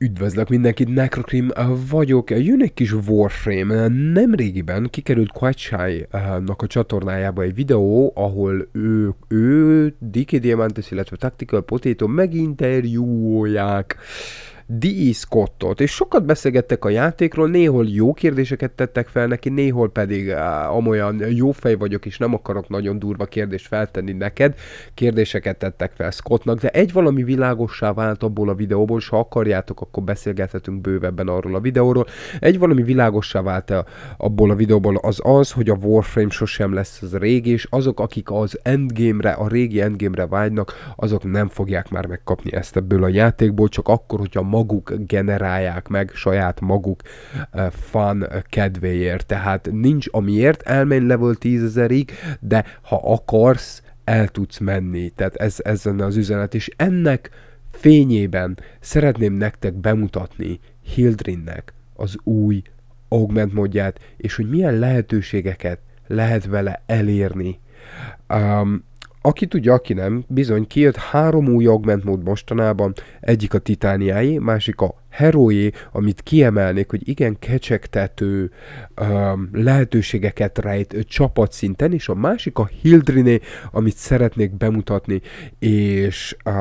Üdvözlök mindenkit, Necrocrim vagyok. Jön egy kis Warframe. Nemrégiben kikerült quatchai nak a csatornájába egy videó, ahol ő, ő Diki Diamantis, illetve Tactical Potato meginterjúolják D.E. Scottot, és sokat beszélgettek a játékról, néhol jó kérdéseket tettek fel neki, néhol pedig amolyan jó fej vagyok, és nem akarok nagyon durva kérdést feltenni neked, kérdéseket tettek fel Scottnak, de egy valami világossá vált abból a videóból, és ha akarjátok, akkor beszélgethetünk bővebben arról a videóról. Egy valami világossá vált abból a videóból az az, hogy a Warframe sosem lesz az régi, és azok, akik az endgame-re, a régi endgame-re vágynak, azok nem fogják már megkapni ezt ebből a játékból, csak akkor, hogyha ma maguk generálják meg saját maguk fan kedvéért. Tehát nincs amiért elmenj level 10.000-ig, de ha akarsz, el tudsz menni. Tehát ez, ez lenne az üzenet, és ennek fényében szeretném nektek bemutatni Hildrinnek az új augment módját, és hogy milyen lehetőségeket lehet vele elérni. Um, aki tudja, aki nem, bizony kijött három új augment mód mostanában, egyik a titániái, másik a heroé, amit kiemelnék, hogy igen kecsegtető um, lehetőségeket rejt ö, csapatszinten, és a másik a Hildriné, amit szeretnék bemutatni, és uh,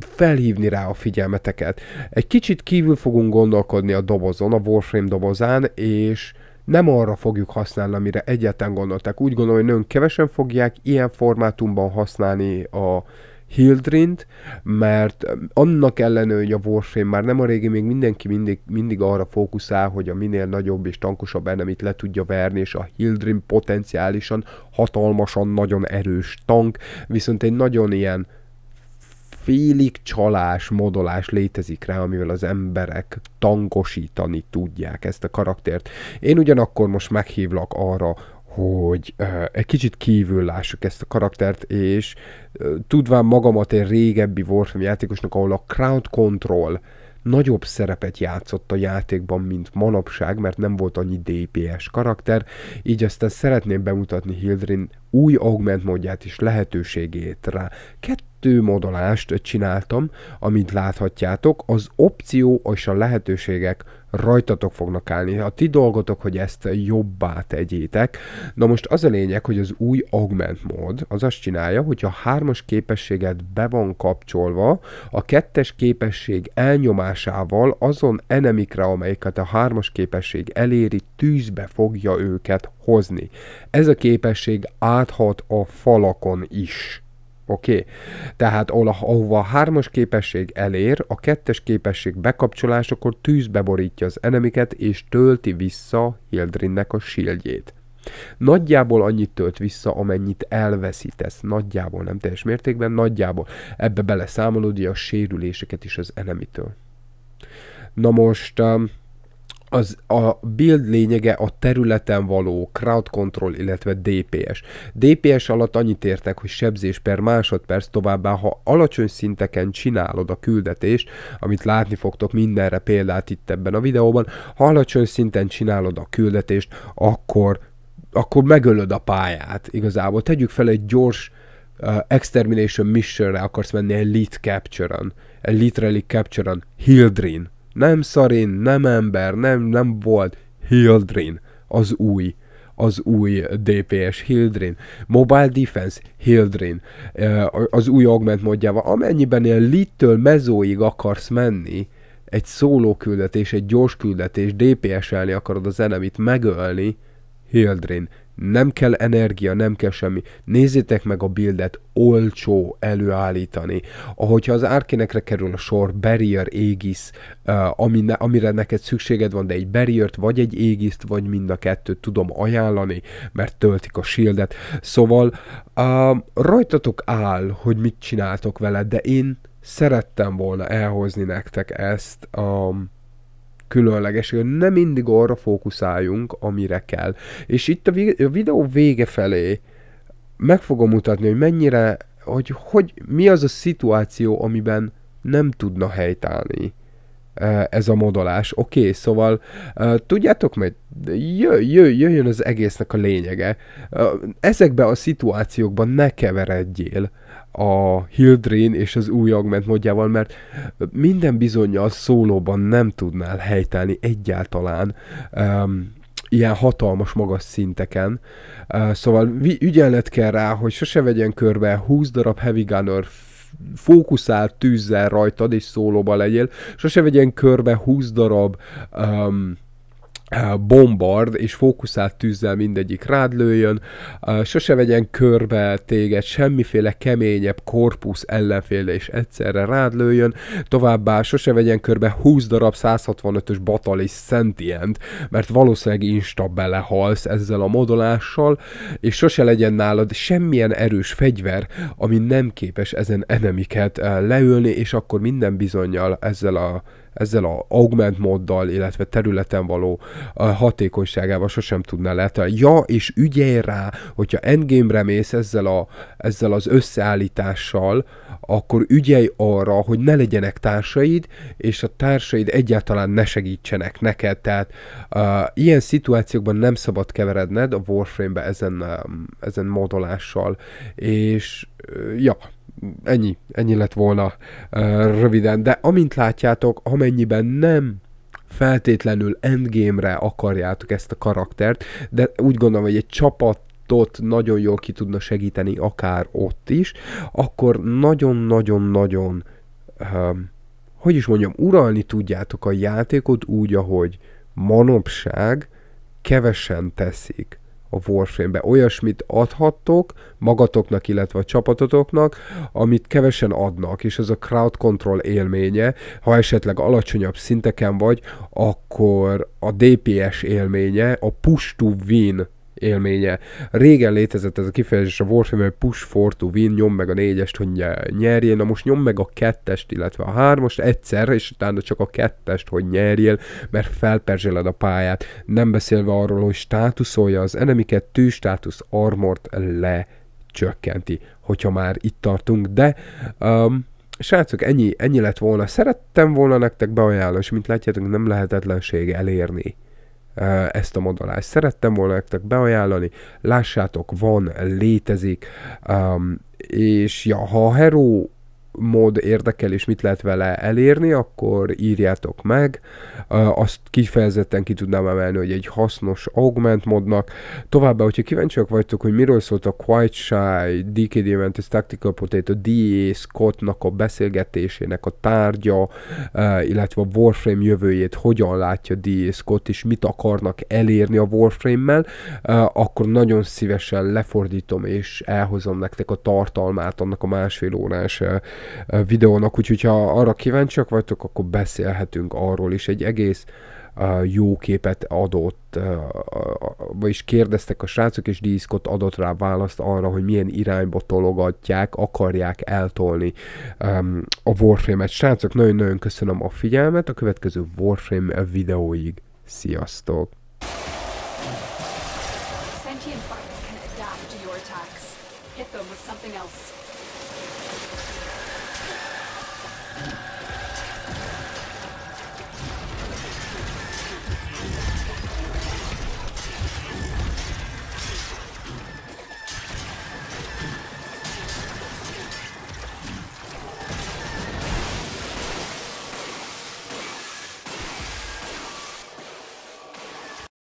felhívni rá a figyelmeteket. Egy kicsit kívül fogunk gondolkodni a dobozon, a Warframe dobozán, és uh, nem arra fogjuk használni, amire egyáltalán gondolták. Úgy gondolom, hogy nagyon kevesen fogják ilyen formátumban használni a Hildrint, mert annak ellenő, hogy a Warframe már nem a régi, még mindenki mindig, mindig arra fókuszál, hogy a minél nagyobb és tankosabb enemit le tudja verni, és a Hildrin potenciálisan hatalmasan nagyon erős tank, viszont egy nagyon ilyen félig csalás, modolás létezik rá, amivel az emberek tangosítani tudják ezt a karaktert. Én ugyanakkor most meghívlak arra, hogy uh, egy kicsit kívül lássuk ezt a karaktert, és uh, tudván magamat egy régebbi Warframe játékosnak, ahol a crowd control nagyobb szerepet játszott a játékban, mint manapság, mert nem volt annyi DPS karakter, így aztán szeretném bemutatni Hildrin új augment módját és lehetőségét rá. Kettő kettő modolást csináltam, amit láthatjátok. Az opció és a lehetőségek rajtatok fognak állni. A ti dolgotok, hogy ezt jobbá tegyétek. Na most az a lényeg, hogy az új augment mód az azt csinálja, hogy a hármas képességet be van kapcsolva, a kettes képesség elnyomásával azon enemikre, amelyiket a hármas képesség eléri, tűzbe fogja őket hozni. Ez a képesség áthat a falakon is. Oké? Okay. Tehát ahova a hármas képesség elér, a kettes képesség bekapcsolásakor tűzbe borítja az enemiket, és tölti vissza Hildrinnek a shieldjét. Nagyjából annyit tölt vissza, amennyit elveszítesz. Nagyjából, nem teljes mértékben, nagyjából. Ebbe beleszámolod a sérüléseket is az enemitől. Na most... Um, az a build lényege a területen való crowd control, illetve DPS. DPS alatt annyit értek, hogy sebzés per másodperc, továbbá ha alacsony szinteken csinálod a küldetést, amit látni fogtok mindenre példát itt ebben a videóban, ha alacsony szinten csinálod a küldetést, akkor, akkor megölöd a pályát igazából. Tegyük fel egy gyors uh, extermination missionre akarsz menni egy lead capture-on, egy literally capture-on, Hildrin nem Szarin, nem ember, nem, nem volt. Hildrin, az új az új DPS Hildrin, Mobile Defense Hildrin, eh, az új augment módjával, amennyiben ilyen littől mezóig akarsz menni, egy szóló küldetés, egy gyors küldetés, DPS-elni akarod az enemit, megölni, Hildrin, nem kell energia, nem kell semmi. Nézzétek meg a bildet, olcsó előállítani. Ahogyha az árkinekre kerül a sor, barrier, égis, amire neked szükséged van, de egy barrier vagy egy égiszt, vagy mind a kettőt tudom ajánlani, mert töltik a shieldet. Szóval rajtatok áll, hogy mit csináltok vele, de én szerettem volna elhozni nektek ezt. Um, különleges, hogy nem mindig arra fókuszáljunk, amire kell. És itt a videó vége felé meg fogom mutatni, hogy mennyire, hogy, hogy mi az a szituáció, amiben nem tudna helytállni Eh, ez a modolás. Oké, okay, szóval eh, tudjátok meg, jö, jö, jöjjön az egésznek a lényege. Eh, ezekbe a szituációkban ne keveredjél a Hildrin és az új augment modjával, mert minden bizonyal szólóban nem tudnál helytelni egyáltalán um, ilyen hatalmas magas szinteken. Uh, szóval ügyelet kell rá, hogy sose vegyen körbe 20 darab heavy gunner fókuszált tűzzel rajtad, és szólóba legyél, sose vegyen körbe 20 darab um, bombard és fókuszált tűzzel mindegyik rád lőjön, sose vegyen körbe téged, semmiféle keményebb korpusz ellenféle és egyszerre rád lőjön, továbbá sose vegyen körbe 20 darab 165-ös batalis sentient, mert valószínűleg insta belehalsz ezzel a modolással, és sose legyen nálad semmilyen erős fegyver, ami nem képes ezen enemiket eh, leölni, és akkor minden bizonyal ezzel a ezzel a augment móddal illetve területen való hatékonyságával sosem tudná lehetelni. Ja, és ügyelj rá, hogyha endgame-re mész ezzel, a, ezzel az összeállítással, akkor ügyelj arra, hogy ne legyenek társaid, és a társaid egyáltalán ne segítsenek neked. Tehát uh, ilyen szituációkban nem szabad keveredned a Warframe-be ezen, um, ezen modolással. És uh, ja, ennyi, ennyi lett volna röviden, de amint látjátok, amennyiben nem feltétlenül endgame-re akarjátok ezt a karaktert, de úgy gondolom, hogy egy csapat ott nagyon jól ki tudna segíteni, akár ott is, akkor nagyon-nagyon-nagyon, um, hogy is mondjam, uralni tudjátok a játékot úgy, ahogy manapság kevesen teszik a Warframe-be. Olyasmit adhattok magatoknak, illetve a csapatotoknak, amit kevesen adnak, és ez a crowd control élménye, ha esetleg alacsonyabb szinteken vagy, akkor a DPS élménye, a push to win élménye. Régen létezett ez a kifejezés a Warframe, hogy push for to win, nyom meg a négyest, hogy nyerjél, na most nyom meg a kettest, illetve a hármast egyszer és utána csak a kettest, hogy nyerjél, mert felperzseled a pályát, nem beszélve arról, hogy státuszolja az enemiket, tűstátusz armort le csökkenti, hogyha már itt tartunk, de um, srácok, ennyi, ennyi lett volna. Szerettem volna nektek beajánlani, és mint látjátok, nem lehetetlenség elérni ezt a modellást szerettem volna nektek beajánlani. Lássátok, van, létezik, és ja, ha a Hero mód érdekel, és mit lehet vele elérni, akkor írjátok meg. Azt kifejezetten ki tudnám emelni, hogy egy hasznos augment módnak. Továbbá, hogyha kíváncsiak vagytok, hogy miről szólt a Quite Shy, DKD Mantis Tactical Potato, DA Scottnak a beszélgetésének a tárgya, illetve a Warframe jövőjét hogyan látja DA Scott, és mit akarnak elérni a Warframe-mel, akkor nagyon szívesen lefordítom és elhozom nektek a tartalmát annak a másfél órás videónak, úgyhogy ha arra kíváncsiak vagytok, akkor beszélhetünk arról is. Egy egész jó képet adott, vagyis kérdeztek a srácok, és díszkot adott rá választ arra, hogy milyen irányba tologatják, akarják eltolni a Warframe-et. Srácok, nagyon-nagyon köszönöm a figyelmet, a következő Warframe videóig. Sziasztok!